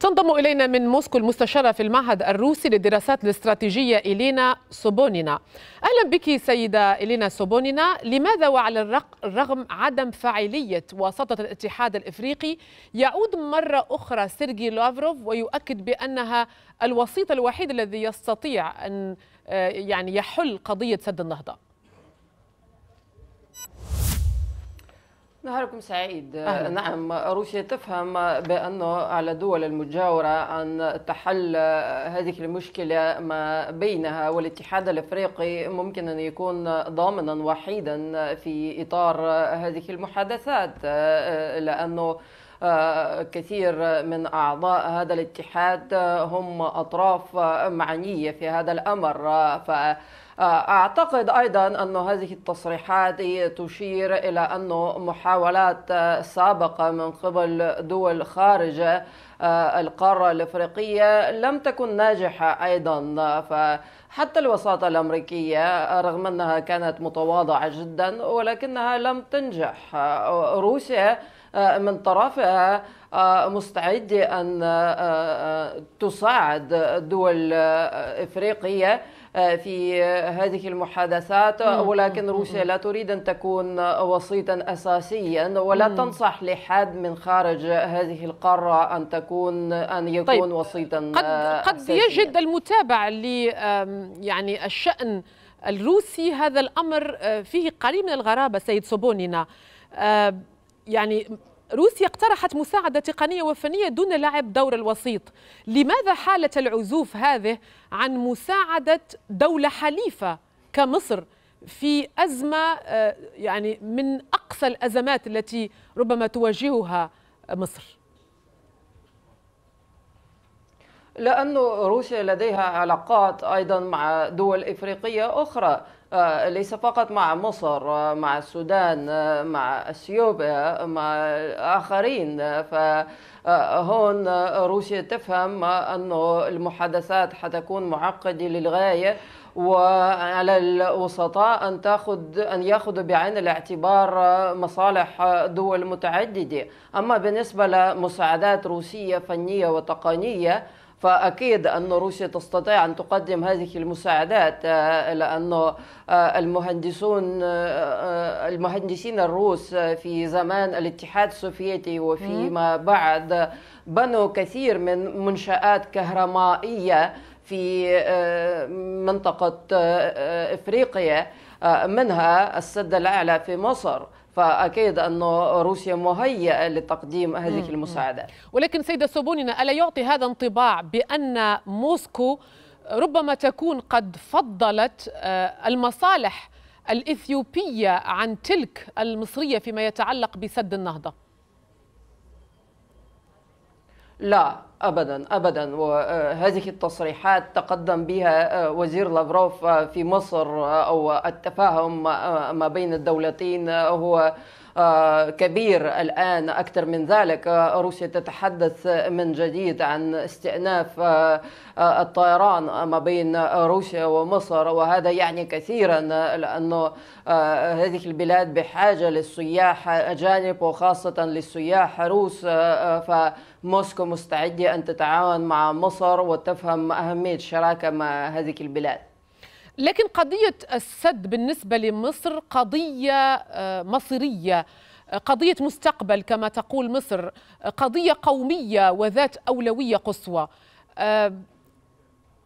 تنضم إلينا من موسكو المستشارة في المعهد الروسي للدراسات الاستراتيجية إلينا سوبونينا أهلا بك سيدة إلينا سوبونينا لماذا وعلى الرغم عدم فاعلية وساطة الاتحاد الإفريقي يعود مرة أخرى سيرجي لافروف ويؤكد بأنها الوسيط الوحيد الذي يستطيع أن آه، يعني يحل قضية سد النهضة نهاركم سعيد أهلا. نعم روسيا تفهم بأنه على الدول المجاورة أن تحل هذه المشكلة ما بينها والاتحاد الأفريقي ممكن أن يكون ضامنا وحيدا في إطار هذه المحادثات لأنه آه، كثير من أعضاء هذا الاتحاد آه، هم أطراف آه، معنية في هذا الأمر ف أعتقد أيضا أن هذه التصريحات تشير إلى أن محاولات سابقة من قبل دول خارج القارة الإفريقية لم تكن ناجحة أيضا فحتى الوساطة الأمريكية رغم أنها كانت متواضعة جدا ولكنها لم تنجح روسيا آه، من طرفها آه، مستعدة أن آه، تساعد الدول الإفريقية في هذه المحادثات ولكن روسيا لا تريد أن تكون وسيطا أساسيا ولا تنصح لحد من خارج هذه القارة أن تكون أن يكون طيب وسيطا قد, قد يجد المتابع ل يعني الشأن الروسي هذا الأمر فيه قليل من الغرابة سيد سوبونينا يعني روسيا اقترحت مساعدة تقنية وفنية دون لعب دور الوسيط لماذا حالة العزوف هذه عن مساعدة دولة حليفة كمصر في أزمة آه، يعني من أقصى الأزمات التي ربما تواجهها مصر لأن روسيا لديها علاقات أيضا مع دول إفريقية أخرى آه، ليس فقط مع مصر آه، مع السودان آه، مع اثيوبيا مع اخرين فهون روسيا تفهم أن المحادثات حتكون معقده للغايه وعلى الوسطاء ان تاخذ ان ياخذوا بعين الاعتبار مصالح دول متعدده اما بالنسبه لمساعدات روسيه فنيه وتقنيه فأكيد أن روسيا تستطيع أن تقدم هذه المساعدات آه، لأن آه، المهندسون آه، المهندسين الروس في زمان الاتحاد السوفيتي وفيما بعد بنوا كثير من منشآت كهرمائية في منطقة إفريقيا منها السد الأعلى في مصر فأكيد أن روسيا مهيئة لتقديم هذه المساعدة ولكن سيدة سوبونينا ألا يعطي هذا انطباع بأن موسكو ربما تكون قد فضلت آه، المصالح الإثيوبية عن تلك المصرية فيما يتعلق بسد النهضة لا ابدا ابدا وهذه التصريحات تقدم بها آه، وزير لافروف آه، في مصر آه، او التفاهم ما بين الدولتين هو آه، كبير الآن أكثر من ذلك آه، روسيا تتحدث من جديد عن استئناف آه، الطيران ما بين روسيا ومصر وهذا يعني كثيرا لأنه هذه البلاد بحاجة للسياح أجانب وخاصة للسياح روس ف موسكو مستعدة أن تتعاون مع مصر وتفهم أهمية الشراكة مع هذه البلاد لكن قضية السد بالنسبة لمصر قضية آه، مصيرية آه، قضية مستقبل كما تقول مصر آه، قضية قومية وذات أولوية قصوى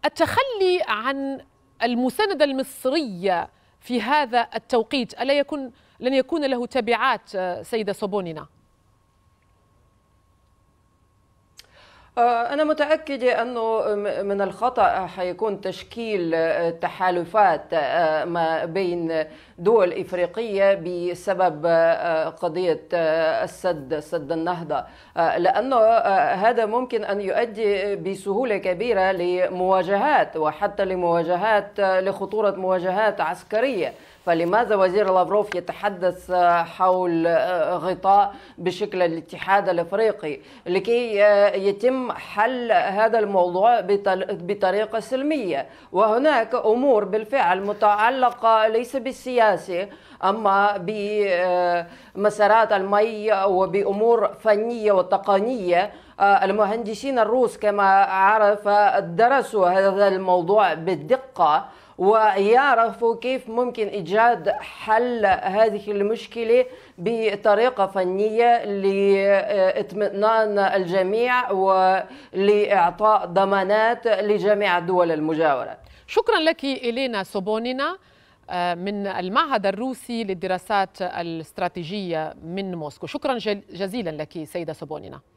التخلي عن المساندة المصرية في هذا التوقيت ألا يكون لن يكون له تبعات سيدة صوبونينا؟ آه، أنا متأكدة أنه من الخطأ حيكون تشكيل آه، تحالفات آه، ما بين دول إفريقية بسبب قضية السد سد النهضة لأنه هذا ممكن أن يؤدي بسهولة كبيرة لمواجهات وحتى لمواجهات لخطورة مواجهات عسكرية فلماذا وزير لافروف يتحدث آه، حول آه، غطاء بشكل الاتحاد الافريقي لكي آه، يتم حل هذا الموضوع بطريقه سلميه وهناك امور بالفعل متعلقه ليس بالسياسه اما بمسارات المي وبامور فنيه وتقنيه المهندسين الروس كما عرف درسوا هذا الموضوع بالدقه ويعرفوا كيف ممكن إيجاد حل هذه المشكلة بطريقة فنية لاطمئنان الجميع ولإعطاء ضمانات لجميع الدول المجاورة شكرا لك إلينا سوبونينا آه، من المعهد الروسي للدراسات الاستراتيجية من موسكو شكرا جزيلا لك سيدة سوبونينا